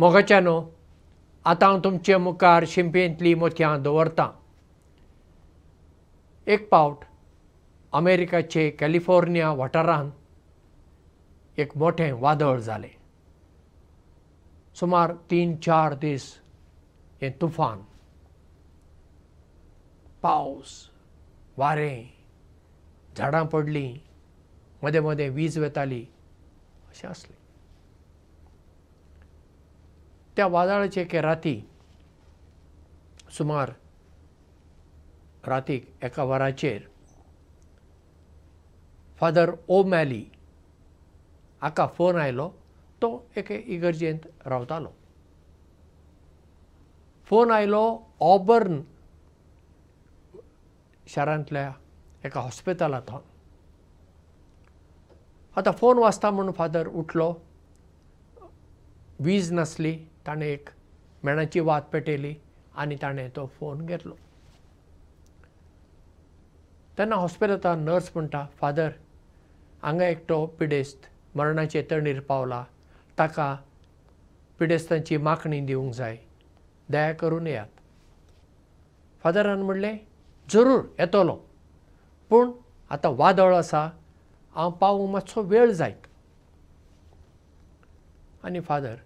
मोगाच्यानो आतां हांव तुमचे मुखार शिंपेंतली मोतयां दवरतां एक पावट अमेरिकाचे कॅलिफोर्निया वाठारांत एक मोठें वादळ जालें सुमार तीन चार दीस हें तुफान पावस वारें झाडां पडलीं मदें मदें वीज वेताली अशें आसलें त्या वादळाचे एके राती सुमार रातीक एका वराचेर फादर ओ मॅली हाका फोन आयलो तो एके इगर्जेंत रावतालो फोन आयलो ऑबर्न शारांतल्या एका हॉस्पिटलात आतां फोन वाचता म्हणून फादर उठलो वीज नासली ताणें एक मेणाची वात पेटयली आनी ताणें तो फोन घेतलो तेन्ना हॉस्पिटलांत नर्स म्हणटा फादर हांगा एकटो पिडेस्त मरणाचे तणीर पावला ताका पिडेस्तांची मागणी दिवंक जाय दया करून येयात फादरान म्हणलें जरूर येतलो पूण आतां वादळ आसा हांव पावूंक मातसो वेळ जायत आनी फादर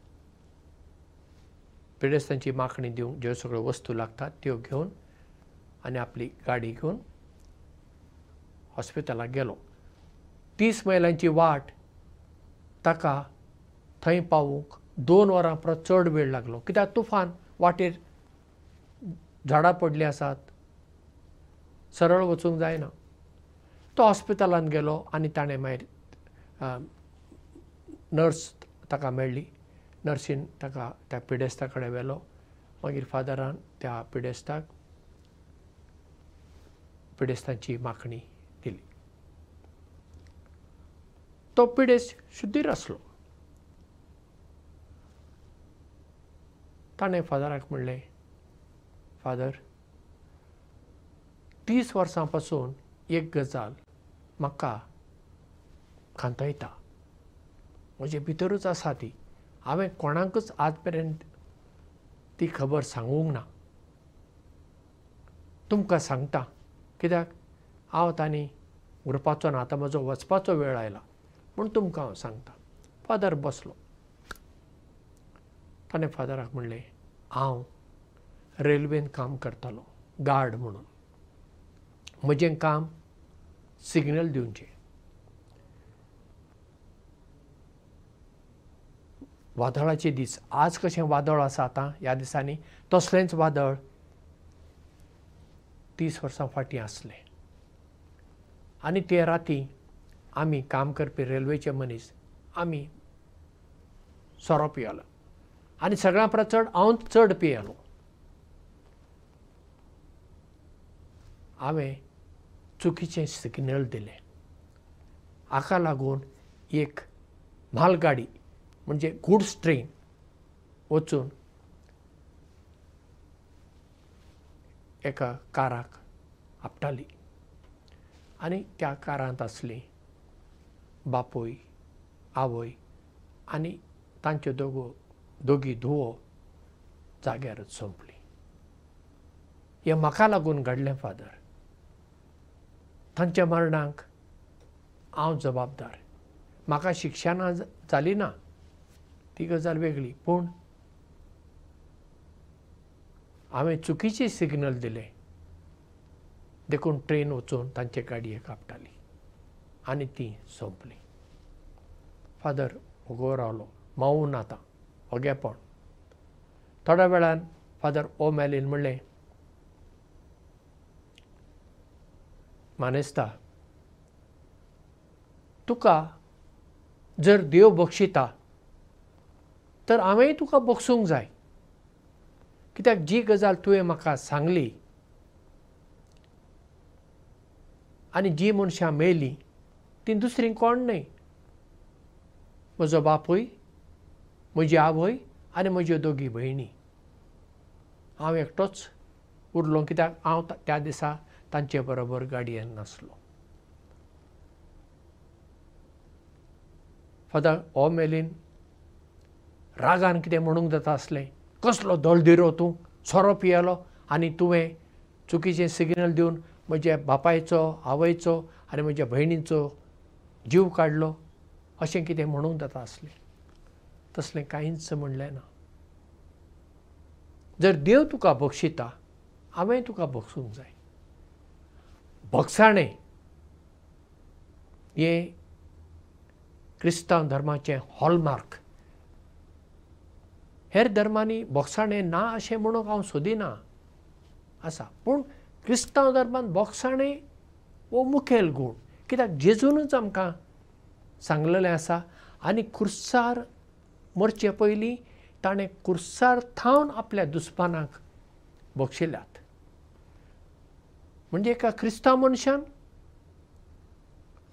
पेडेस्तांची माखणी देऊन ज्यो सगळं वस्तू लागतात त्यो घेऊन आणि आपली गाडी घेऊन हॉस्पिटलात गेलो तीस मैलांची वाट ताका थंय पावूंक दोन वरां परत चड वेळ लागलो कित्याक तुफान वाटेर झाडां पडली आसात सरळ वचूंक जायना तो हॉस्पिटलांत गेलो आनी ताणें मागीर नर्स ताका मेळ्ळी नर्सीन ताका त्या पिडेस्ता कडेन व्हेलो मागीर फादरान त्या पिडेस्ताक पिडेस्तांची माखणी दिली तो पिडेस्त शुद्धीर आसलो ताणें फादराक म्हणलें फादर तीस वर्सां पासून एक गजाल म्हाका खांता येता म्हजे भितरूच आसा ती हांवें कोणाकच आज पर्यंत ती खबर सांगूंक ना तुमकां सांगता कित्याक हांव तांणी उरपाचो ना आतां म्हजो वचपाचो वेळ आयला म्हूण तुमकां हांव सांगता फादर बसलो ताणें फादराक म्हणलें हांव रेल्वेन काम करतालो गार्ड म्हणून म्हजें काम सिग्नल दिवचें वादळाचे दीस आज कशें वादळ आसा आतां ह्या दिसांनी तसलेंच वादळ तीस वर्सां फाटीं आसलें आनी ते राती आमी काम करपी रेल्वेचे मनीस आमी सोरो पियालो आनी सगळ्यां परस चड हांव चड पियेलो हांवें चुकीचें सिग्नल दिलें हाका लागून एक म्हालगाडी म्हणजे गुड्स ट्रेन वचून एका काराक आपटाली आणि त्या कारांत आसली बापूय आवय आणि तांचे दोगो दोगी धुवो जाग्यारच सोंपली हे म्हाका लागून घडलें फादर तांच्या मरणाक हांव जबाबदार म्हाका शिक्षा ना जाली ना ती गजाल वेगळी पण हांवें चुकीचे सिग्नल दिले देखून ट्रेन वचून तांचे गाडये कापटाली, आनी ती सोंपली फादर उगो रावलो मावून आतां ओगेपण थोड्या वेळान फादर ओ मेलीन म्हणलें मानेस्ता तुका जर देव बक्षिता तर हांवेंय तुका बक्षूंक जाय कित्याक जी गजाल तुवें म्हाका सांगली आनी जी मनशां मेळ्ळीं ती दुसरी कोण न्हय म्हजो बापूय म्हजी आवय आनी म्हज्यो दोगी भयणी हांव एकटोच उरलो कित्याक हांव त्या दिसा तांचे बरोबर गाडयेन नासलो फादर हो मेलीन राजान कितें म्हणूंक जाता आसलें कसलो दळदिरो तूं सोरो पियेलो आनी तुवें चुकीचें सिग्नल दिवन म्हज्या बापायचो आवयचो आनी म्हज्या भयणीचो जीव काडलो अशें कितें म्हणूंक जाता आसलें तसलें कांयच म्हणलें ना जर देव तुका बक्षिता हांवें तुका बक्षूंक जाय बक्षाणें हें क्रिस्तांव धर्माचें हॉलमार्क हेर धर्मांनी बोक्साणें ना अशें म्हणूंक हांव सोदिना आसा पूण क्रिस्तांव धर्मान बोक्साणें हो मुखेल गूण कित्याक जेजूनच आमकां सांगलेलें आसा आनी कुर्सार मरचे पयलीं ताणें कुर्सार थावन आपल्या दुस्पानाक बक्षिल्यात म्हणजे एका क्रिस्तांव मनशान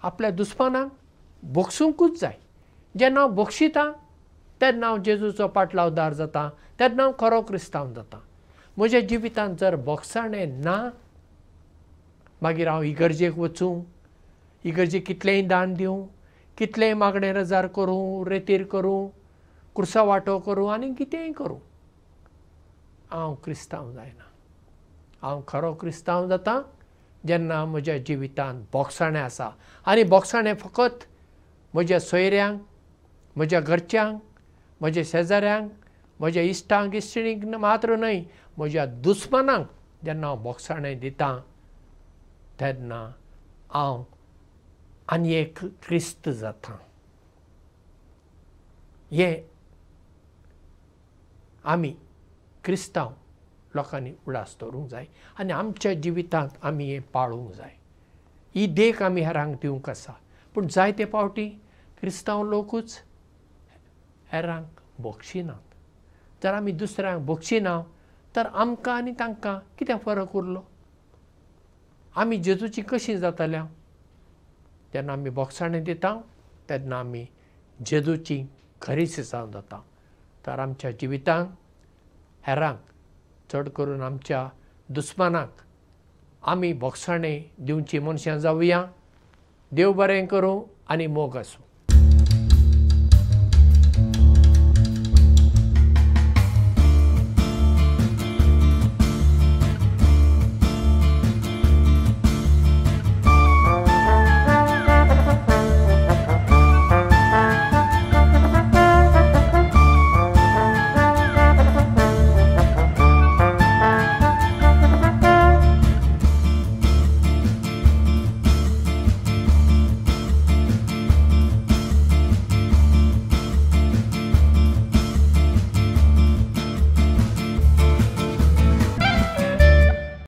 आपल्या दुस्पानाक बोगसूंकूच जाय जेन्ना हांव बक्षितां तेद हांव जेजूचो पाटलावदार जाता तेन्ना हांव खरो क्रिस्तांव जाता म्हज्या जिवितांत जर बोगसाणें ना मागीर हांव इगर्जेक वचूं इगर्जेक कितलेंय दान दिवं कितलेंय मागणें रजार करूं रेतीर करूं कुर्सा वांटो करूं आनी कितेंय करूं हांव क्रिस्तांव जायना हांव खरो क्रिस्तांव जाता जेन्ना म्हज्या जिवितांत बोगसाणें आसा आनी बोगसाणें फकत म्हज्या सोयऱ्यांक म्हज्या घरच्यांक म्हज्या शेजाऱ्यांक म्हज्या इश्टांक इश्टिणीक मात्र न्हय म्हज्या दुस्मानांक जेन्ना हांव बोगसाणें दितां तेन्ना हांव आनी एक क्रिस्त जाता हें आमी क्रिस्तांव लोकांनी उडास दवरूंक जाय आनी आमच्या जिवितांत आमी हें पाळूंक जाय ही देख आमी हेरांक दिवंक आसा पूण जायते फावटी क्रिस्तांव लोकूच हेरांक भोगशिनात जर आमी दुसऱ्यांक भोगशिना तर आमकां आनी तांकां कितें फरक उरलो आमी जेजूची कशी जातल्या जेन्ना आमी बोगसाणें दिता तेन्ना आमी जेजूची खरी सिसांव जाता तर आमच्या जिवितांक हेरांक चड करून आमच्या दुस्मानाक आमी बोगसाणें दिवची मनशां जावया देव बरें करूं आनी मोग आसूं